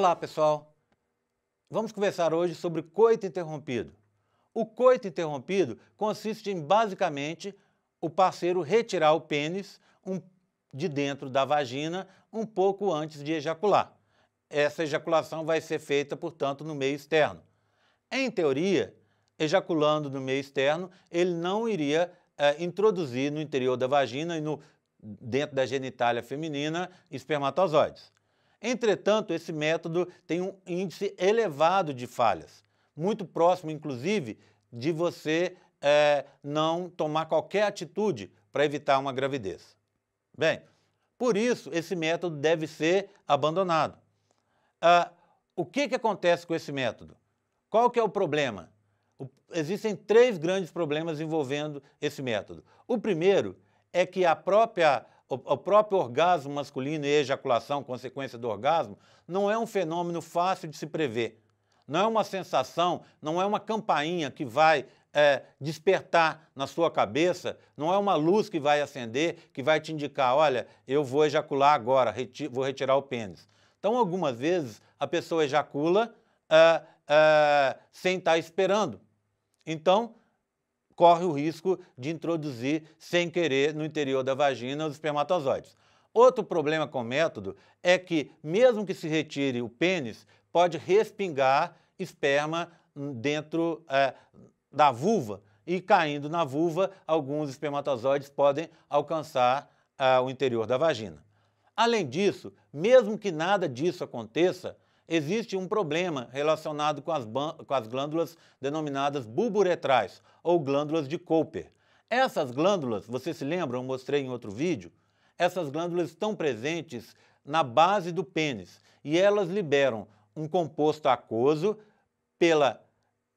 Olá, pessoal. Vamos conversar hoje sobre coito interrompido. O coito interrompido consiste em basicamente o parceiro retirar o pênis um, de dentro da vagina um pouco antes de ejacular. Essa ejaculação vai ser feita, portanto, no meio externo. Em teoria, ejaculando no meio externo, ele não iria é, introduzir no interior da vagina e no, dentro da genitália feminina espermatozoides. Entretanto, esse método tem um índice elevado de falhas, muito próximo, inclusive, de você é, não tomar qualquer atitude para evitar uma gravidez. Bem, por isso, esse método deve ser abandonado. Ah, o que, que acontece com esse método? Qual que é o problema? O, existem três grandes problemas envolvendo esse método. O primeiro é que a própria o, próprio orgasmo masculino e ejaculação, consequência do orgasmo, não é um fenômeno fácil de se prever. Não é uma sensação, não é uma campainha que vai é, despertar na sua cabeça, não é uma luz que vai acender, que vai te indicar: olha, eu vou ejacular agora, reti vou retirar o pênis. Então, algumas vezes, a pessoa ejacula é, é, sem estar tá esperando. Então, corre o risco de introduzir sem querer no interior da vagina os espermatozoides. Outro problema com o método é que, mesmo que se retire o pênis, pode respingar esperma dentro é, da vulva e, caindo na vulva, alguns espermatozoides podem alcançar é, o interior da vagina. Além disso, mesmo que nada disso aconteça, existe um problema relacionado com as, com as glândulas denominadas bulburetrais, ou glândulas de Cooper. Essas glândulas, vocês se lembram, eu mostrei em outro vídeo, essas glândulas estão presentes na base do pênis e elas liberam um composto aquoso pela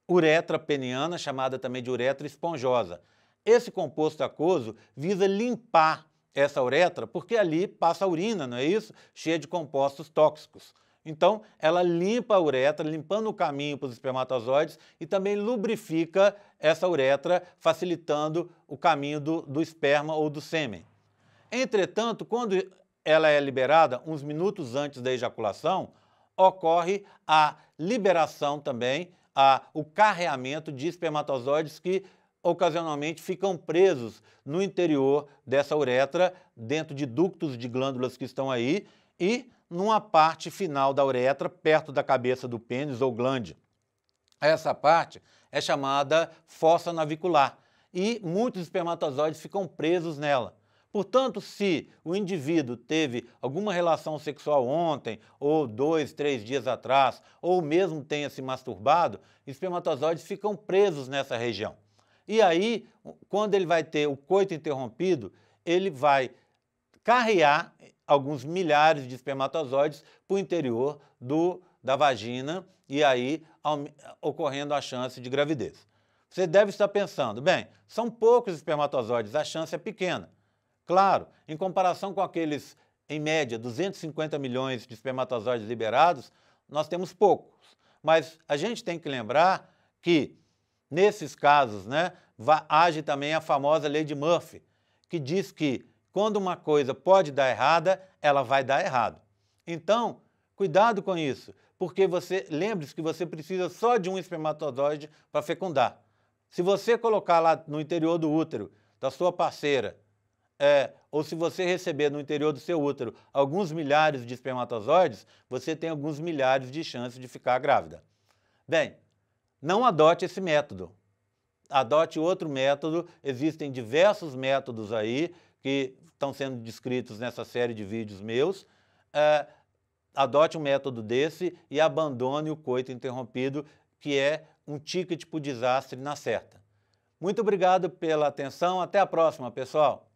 uretra peniana, chamada também de uretra esponjosa. Esse composto aquoso visa limpar essa uretra, porque ali passa a urina, não é isso? Cheia de compostos tóxicos. Então, ela limpa a uretra, limpando o caminho para os espermatozoides e também lubrifica essa uretra, facilitando o caminho do, do esperma ou do sêmen. Entretanto, quando ela é liberada, uns minutos antes da ejaculação, ocorre a liberação também, a, o carreamento de espermatozoides que ocasionalmente ficam presos no interior dessa uretra, dentro de ductos de glândulas que estão aí, e numa parte final da uretra, perto da cabeça do pênis ou glande. Essa parte é chamada fossa navicular e muitos espermatozoides ficam presos nela. Portanto, se o indivíduo teve alguma relação sexual ontem, ou dois, três dias atrás, ou mesmo tenha se masturbado, espermatozoides ficam presos nessa região. E aí, quando ele vai ter o coito interrompido, ele vai carrear alguns milhares de espermatozoides para o interior do, da vagina e aí ocorrendo a chance de gravidez. Você deve estar pensando, bem, são poucos espermatozoides, a chance é pequena. Claro, em comparação com aqueles, em média, 250 milhões de espermatozoides liberados, nós temos poucos. Mas a gente tem que lembrar que, nesses casos, né, age também a famosa lei de Murphy, que diz que quando uma coisa pode dar errada, ela vai dar errado. Então, cuidado com isso, porque você lembre-se que você precisa só de um espermatozoide para fecundar. Se você colocar lá no interior do útero da sua parceira, é, ou se você receber no interior do seu útero alguns milhares de espermatozoides, você tem alguns milhares de chances de ficar grávida. Bem, não adote esse método. Adote outro método, existem diversos métodos aí que estão sendo descritos nessa série de vídeos meus, é, adote um método desse e abandone o coito interrompido, que é um ticket para o desastre na certa. Muito obrigado pela atenção. Até a próxima, pessoal!